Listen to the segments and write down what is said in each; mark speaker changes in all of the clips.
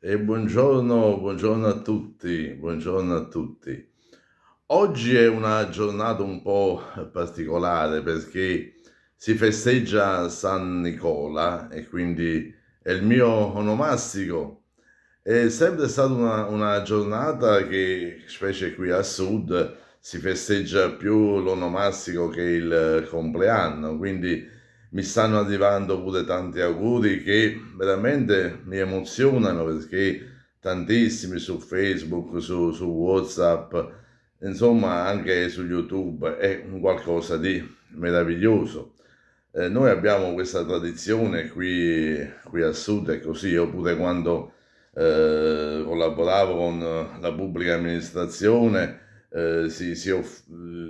Speaker 1: E buongiorno, buongiorno a tutti, buongiorno a tutti. Oggi è una giornata un po' particolare perché si festeggia San Nicola e quindi è il mio onomastico. È sempre stata una, una giornata che, specie qui a sud, si festeggia più l'onomastico che il compleanno, quindi mi stanno arrivando pure tanti auguri che veramente mi emozionano perché tantissimi su Facebook, su, su Whatsapp, insomma anche su YouTube è un qualcosa di meraviglioso. Eh, noi abbiamo questa tradizione qui, qui a Sud, è così, oppure quando eh, collaboravo con la pubblica amministrazione eh, si, si,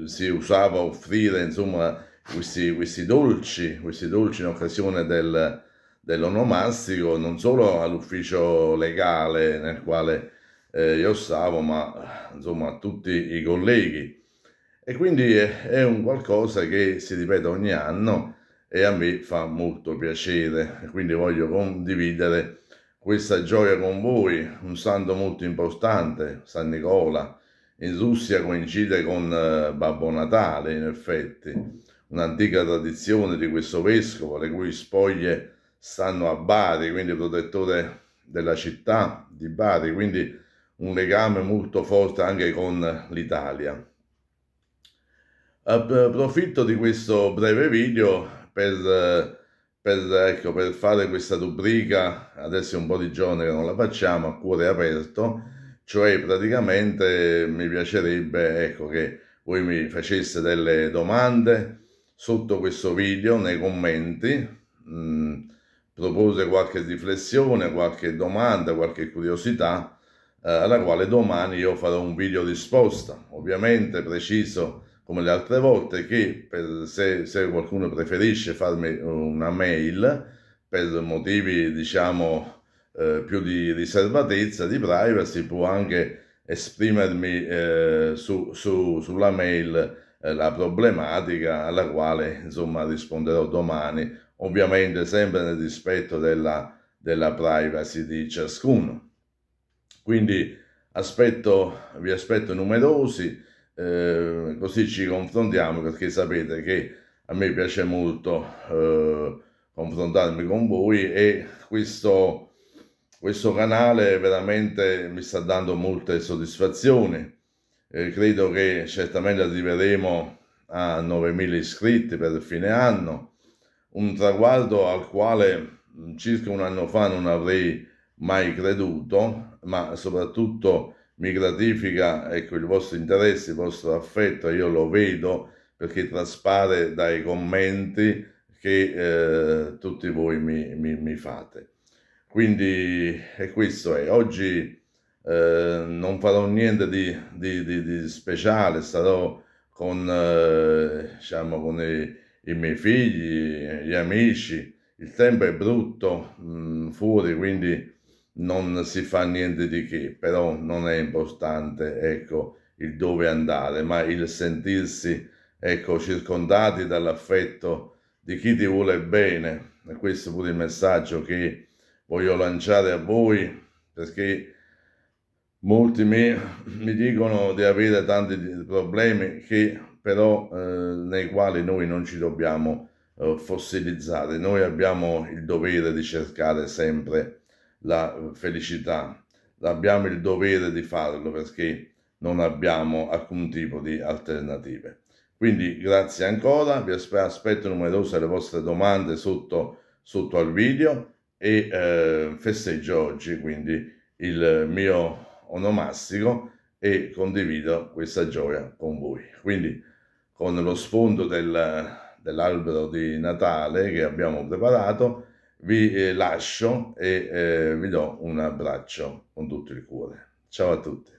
Speaker 1: si usava offrire insomma questi, questi, dolci, questi dolci in occasione del, dell'onomastico, non solo all'ufficio legale nel quale eh, io stavo, ma insomma a tutti i colleghi. E quindi è, è un qualcosa che si ripete ogni anno e a me fa molto piacere. quindi voglio condividere questa gioia con voi, un santo molto importante, San Nicola. In Russia coincide con eh, Babbo Natale, in effetti un'antica tradizione di questo vescovo, le cui spoglie stanno a Bari, quindi protettore della città di Bari, quindi un legame molto forte anche con l'Italia. Approfitto di questo breve video per, per, ecco, per fare questa rubrica, adesso è un po' di giorni che non la facciamo, a cuore aperto, cioè praticamente mi piacerebbe ecco, che voi mi faceste delle domande, sotto questo video, nei commenti, mh, mm, propose qualche riflessione, qualche domanda, qualche curiosità, eh, alla quale domani io farò un video risposta. Ovviamente preciso, come le altre volte, che per, se, se, qualcuno preferisce farmi una mail, per motivi, diciamo, eh, più di riservatezza, di privacy, può anche esprimermi eh, su, su, sulla mail eh, la problematica alla quale insomma risponderò domani, ovviamente sempre nel rispetto della, della privacy di ciascuno. Quindi aspetto, vi aspetto numerosi, eh, così ci confrontiamo perché sapete che a me piace molto eh, confrontarmi con voi e questo, questo canale veramente mi sta dando molte soddisfazioni eh, credo che certamente arriveremo a 9.000 iscritti per fine anno, un traguardo al quale circa un anno fa non avrei mai creduto, ma soprattutto mi gratifica ecco, il vostro interesse, il vostro affetto, io lo vedo perché traspare dai commenti che eh, tutti voi mi, mi, mi, fate. Quindi, è questo è, oggi eh, non farò niente di, di, di, di speciale, sarò con, eh, diciamo, con i, i, miei figli, gli amici. Il tempo è brutto mh, mm, fuori, quindi non si fa niente di che, però non è importante ecco, il dove andare, ma il sentirsi ecco, circondati dall'affetto di chi ti vuole bene. E questo è pure il messaggio che voglio lanciare a voi, perché Molti mi, mi dicono di avere tanti problemi che però eh, nei quali noi non ci dobbiamo eh, fossilizzare. Noi abbiamo il dovere di cercare sempre la felicità, abbiamo il dovere di farlo perché non abbiamo alcun tipo di alternative. Quindi grazie ancora, vi aspetto numerose le vostre domande sotto, sotto al video e eh, festeggio oggi quindi il mio onomastico e condivido questa gioia con voi. Quindi con lo sfondo del, dell'albero di Natale che abbiamo preparato vi eh, lascio e eh, vi do un abbraccio con tutto il cuore. Ciao a tutti.